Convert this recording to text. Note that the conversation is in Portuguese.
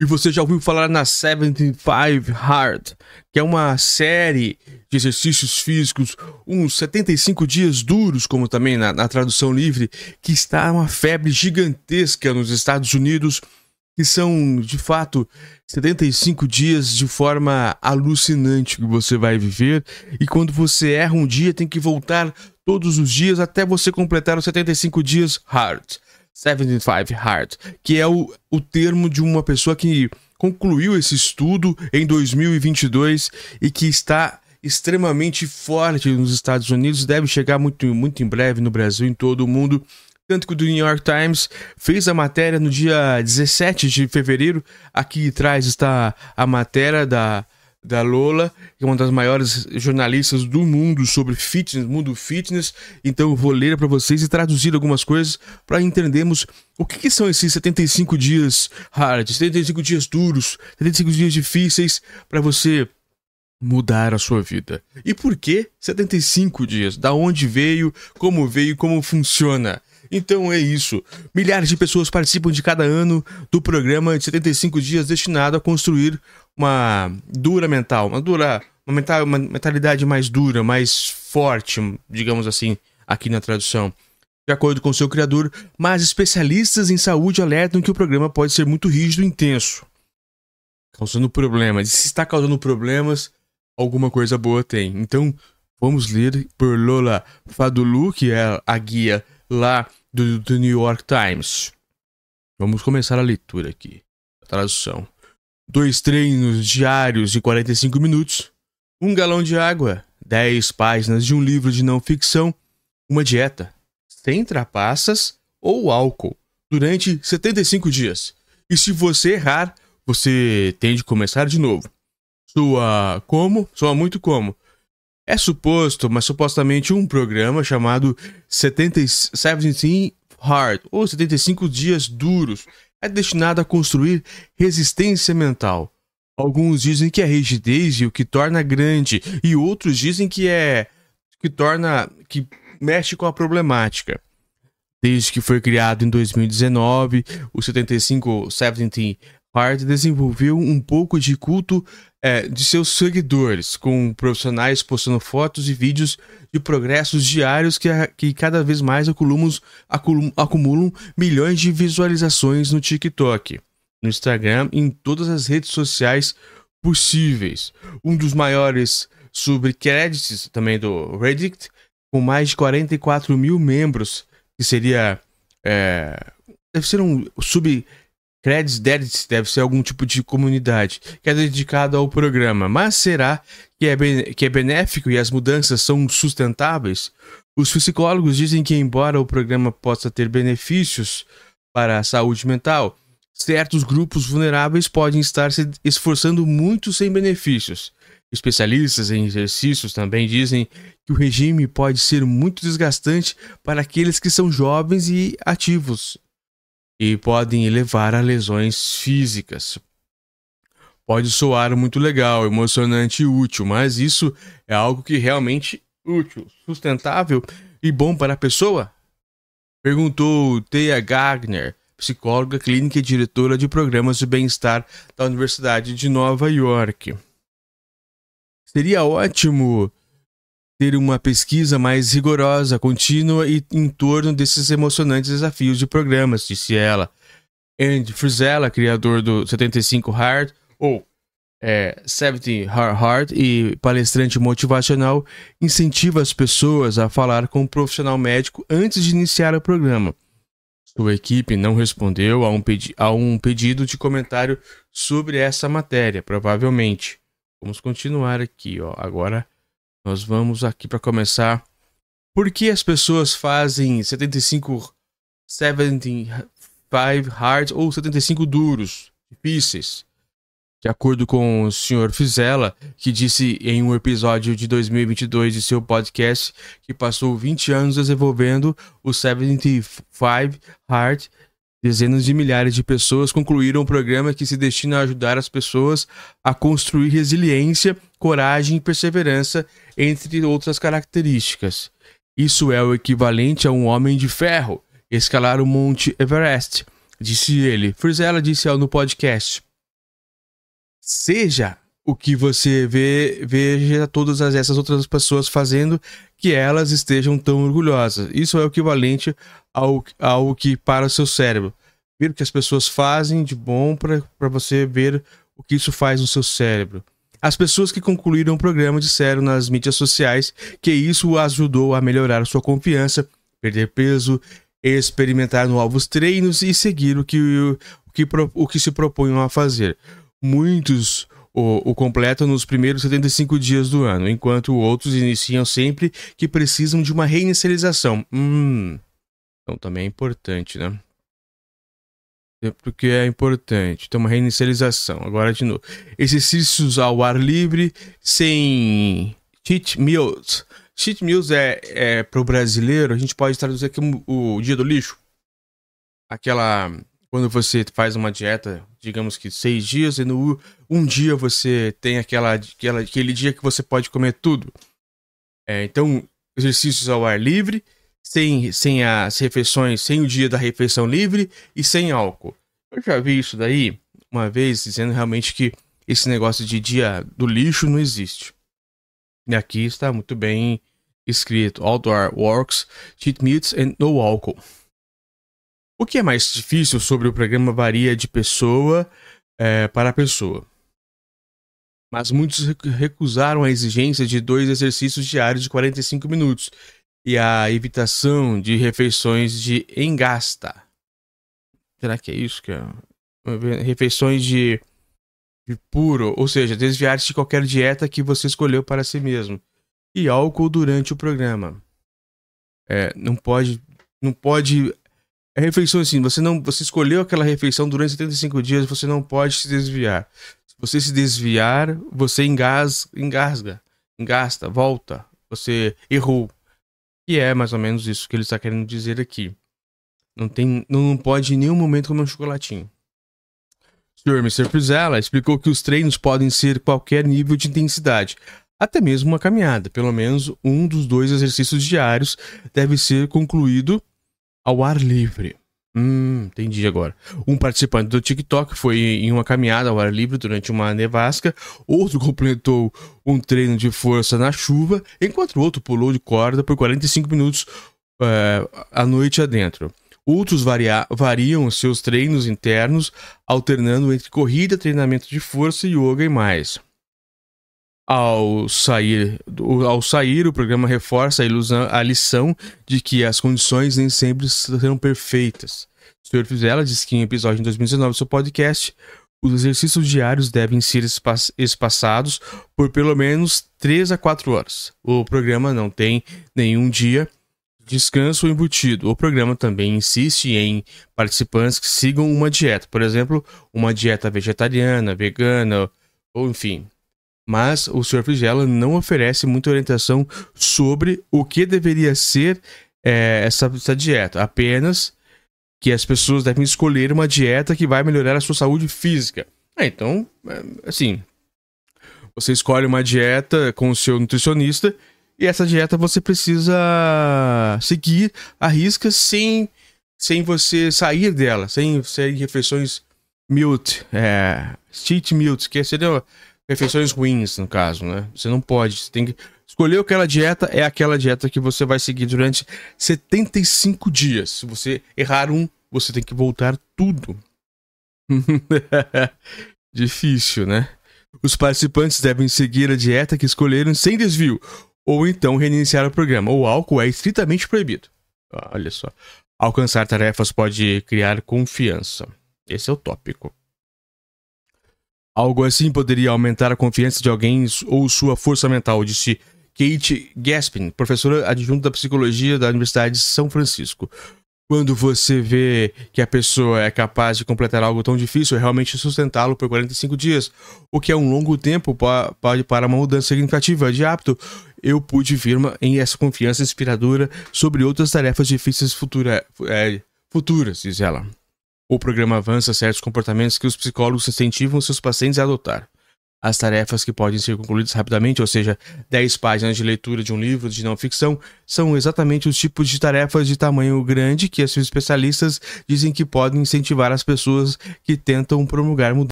E você já ouviu falar na 75 Hard, que é uma série de exercícios físicos, uns 75 dias duros, como também na, na tradução livre, que está uma febre gigantesca nos Estados Unidos, que são, de fato, 75 dias de forma alucinante que você vai viver. E quando você erra um dia, tem que voltar todos os dias até você completar os 75 dias hard. 75 Hard, que é o, o termo de uma pessoa que concluiu esse estudo em 2022 e que está extremamente forte nos Estados Unidos, deve chegar muito, muito em breve no Brasil, em todo o mundo. Tanto que o do New York Times fez a matéria no dia 17 de fevereiro. Aqui atrás está a matéria da, da Lola, que é uma das maiores jornalistas do mundo sobre fitness, mundo fitness. Então eu vou ler para vocês e traduzir algumas coisas para entendermos o que, que, são esses 75 dias hard, 75 dias duros, 75 dias difíceis para você mudar a sua vida. E por que 75 dias? Da onde veio, como veio, como funciona? Então é isso. Milhares de pessoas participam de cada ano do programa de 75 dias destinado a construir uma dura mental, uma dura, uma, mental, uma mentalidade mais dura, mais forte, digamos assim, aqui na tradução, de acordo com seu criador, mas especialistas em saúde alertam que o programa pode ser muito rígido e intenso, causando problemas. E se está causando problemas, alguma coisa boa tem. Então, vamos ler por Lola Fadulu, que é a guia lá do, do New York Times. Vamos começar a leitura aqui, a tradução dois treinos diários de 45 minutos, um galão de água, 10 páginas de um livro de não ficção, uma dieta, sem trapaças ou álcool, durante 75 dias. E se você errar, você tem de começar de novo. Sua como? Soa muito como. É suposto, mas supostamente um programa chamado 75 assim, Hard, ou 75 Dias Duros, é destinado a construir resistência mental. Alguns dizem que é rigidez e o que torna grande, e outros dizem que é que torna que mexe com a problemática. Desde que foi criado em 2019, o 75 17 Hard desenvolveu um pouco de culto é, de seus seguidores, com profissionais postando fotos e vídeos de progressos diários que, que cada vez mais acumulamos, acumulam milhões de visualizações no TikTok, no Instagram e em todas as redes sociais possíveis. Um dos maiores sobre créditos também do Reddit, com mais de 44 mil membros, que seria. É, deve ser um sub Credits Dedics deve ser algum tipo de comunidade que é dedicada ao programa, mas será que é, que é benéfico e as mudanças são sustentáveis? Os psicólogos dizem que, embora o programa possa ter benefícios para a saúde mental, certos grupos vulneráveis podem estar se esforçando muito sem benefícios. Especialistas em exercícios também dizem que o regime pode ser muito desgastante para aqueles que são jovens e ativos e podem levar a lesões físicas. Pode soar muito legal, emocionante e útil, mas isso é algo que realmente útil, sustentável e bom para a pessoa? Perguntou Thea Gagner, psicóloga clínica e diretora de programas de bem-estar da Universidade de Nova York. Seria ótimo ter uma pesquisa mais rigorosa, contínua e em torno desses emocionantes desafios de programas, disse ela. Andy Frizella, criador do 75 Hard, ou é, 70 Hard Hard e palestrante motivacional, incentiva as pessoas a falar com um profissional médico antes de iniciar o programa. Sua equipe não respondeu a um, a um pedido de comentário sobre essa matéria, provavelmente. Vamos continuar aqui, ó. Agora nós vamos aqui para começar. Por que as pessoas fazem 75 75 hard ou 75 duros, difíceis? De acordo com o Sr. Fizela, que disse em um episódio de 2022 de seu podcast que passou 20 anos desenvolvendo o 75 Hard Dezenas de milhares de pessoas concluíram um programa que se destina a ajudar as pessoas a construir resiliência, coragem e perseverança, entre outras características. Isso é o equivalente a um homem de ferro escalar o Monte Everest, disse ele. Frizella disse ao no podcast. Seja o que você vê, veja todas essas outras pessoas fazendo que elas estejam tão orgulhosas. Isso é o equivalente ao, ao que para o seu cérebro. Ver o que as pessoas fazem de bom para você ver o que isso faz no seu cérebro. As pessoas que concluíram o programa disseram nas mídias sociais que isso ajudou a melhorar sua confiança, perder peso, experimentar novos treinos e seguir o que, o que, o que se propunham a fazer. Muitos o, o completam nos primeiros 75 dias do ano, enquanto outros iniciam sempre que precisam de uma reinicialização. Hum. Então também é importante, né? É porque é importante. ter então, uma reinicialização. Agora de novo. Exercícios ao ar livre, sem cheat meals. Cheat meals é, é para o brasileiro, a gente pode traduzir como o dia do lixo. Aquela quando você faz uma dieta, digamos que seis dias, e no um dia você tem aquela, aquela aquele dia que você pode comer tudo. É, então, exercícios ao ar livre, sem, sem as refeições, sem o dia da refeição livre e sem álcool. Eu já vi isso daí uma vez, dizendo realmente que esse negócio de dia do lixo não existe. E aqui está muito bem escrito: Outdoor Works, Cheat Meats and No Alcohol. O que é mais difícil sobre o programa varia de pessoa é, para pessoa. Mas muitos recusaram a exigência de dois exercícios diários de 45 minutos e a evitação de refeições de engasta. Será que é isso que é? Refeições de, de puro, ou seja, desviar-se de qualquer dieta que você escolheu para si mesmo. E álcool durante o programa. É, não pode, não pode é refeição assim, você não, você escolheu aquela refeição durante 75 dias, você não pode se desviar. Se você se desviar, você engas, engasga, engasta, volta, você errou. E é mais ou menos isso que ele está querendo dizer aqui. Não tem, não pode em nenhum momento comer um chocolatinho. O Sr. Mr. Pizzella explicou que os treinos podem ser qualquer nível de intensidade, até mesmo uma caminhada. Pelo menos um dos dois exercícios diários deve ser concluído ao ar livre. Hum, entendi agora. Um participante do TikTok foi em uma caminhada ao ar livre durante uma nevasca, outro completou um treino de força na chuva, enquanto outro pulou de corda por 45 minutos uh, à noite adentro. Outros varia variam seus treinos internos, alternando entre corrida, treinamento de força, yoga e mais. Ao sair, ao sair, o programa reforça a, ilusão, a lição de que as condições nem sempre serão perfeitas. O Sr. Fizela diz que em episódio de 2019 do seu podcast, os exercícios diários devem ser espaçados por pelo menos 3 a 4 horas. O programa não tem nenhum dia de descanso embutido. O programa também insiste em participantes que sigam uma dieta, por exemplo, uma dieta vegetariana, vegana, ou enfim, mas o Sr. Frigela não oferece muita orientação sobre o que deveria ser é, essa, essa dieta, apenas que as pessoas devem escolher uma dieta que vai melhorar a sua saúde física. Ah, então, é, então, assim, você escolhe uma dieta com o seu nutricionista e essa dieta você precisa seguir a risca sem, sem você sair dela, sem, sem refeições mute, é, cheat mute, que seria refeições ruins, no caso, né? Você não pode, você tem que escolher aquela dieta, é aquela dieta que você vai seguir durante 75 dias. Se você errar um, você tem que voltar tudo. Difícil, né? Os participantes devem seguir a dieta que escolheram sem desvio, ou então reiniciar o programa. O álcool é estritamente proibido. Olha só. Alcançar tarefas pode criar confiança. Esse é o tópico. Algo assim poderia aumentar a confiança de alguém ou sua força mental, disse Kate Gaspin, professora adjunta da psicologia da Universidade de São Francisco. Quando você vê que a pessoa é capaz de completar algo tão difícil, é realmente sustentá-lo por 45 dias, o que é um longo tempo para uma mudança significativa de hábito, eu pude vir em essa confiança inspiradora sobre outras tarefas difíceis futura, é, futuras, diz ela. O programa avança certos comportamentos que os psicólogos incentivam seus pacientes a adotar. As tarefas que podem ser concluídas rapidamente, ou seja, 10 páginas de leitura de um livro de não ficção, são exatamente os tipos de tarefas de tamanho grande que as especialistas dizem que podem incentivar as pessoas que tentam promulgar mudanças.